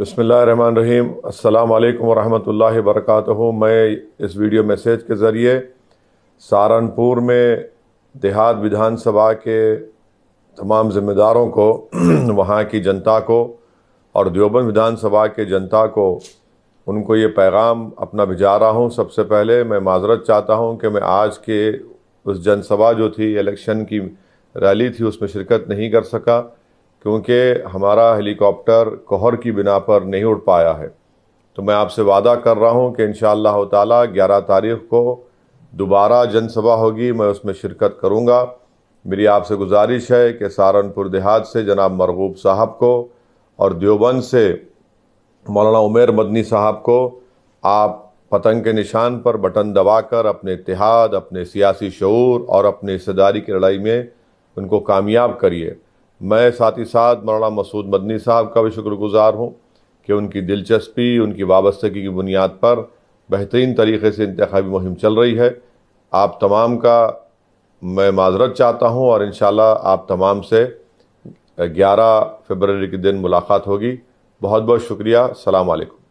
बसमीम् अल्लाम वरहमल वर्क मैं इस वीडियो मैसेज के ज़रिए सहारनपुर में देहात विधानसभा के तमाम ज़िम्मेदारों को वहाँ की जनता को और देवबंद विधानसभा के जनता को उनको ये पैगाम अपना भिजा रहा हूँ सबसे पहले मैं माजरत चाहता हूँ कि मैं आज के उस जनसभा जो थी इलेक्शन की रैली थी उसमें शिरकत नहीं कर सका क्योंकि हमारा हेलीकॉप्टर कोहर की बिना पर नहीं उड़ पाया है तो मैं आपसे वादा कर रहा हूं कि इन शह त्यारह तारीख को दोबारा जनसभा होगी मैं उसमें शिरकत करूंगा मेरी आपसे गुजारिश है कि सहारनपुर देहात से जनाब मरगूब साहब को और देवबंद से मौलाना उमेर मदनी साहब को आप पतंग के निशान पर बटन दबाकर अपने इतिहाद अपने सियासी शूर और अपने हिस्सेदारी की लड़ाई में उनको कामयाब करिए मैं साथ ही साथ मौलाना मसूद मदनी साहब का भी शुक्रगुजार हूँ कि उनकी दिलचस्पी उनकी वाबस्तगी की बुनियाद पर बेहतरीन तरीके से इंतबी मुहिम चल रही है आप तमाम का मैं माजरत चाहता हूँ और इन आप तमाम से ग्यारह फरवरी के दिन मुलाकात होगी बहुत बहुत शुक्रिया सलामकुम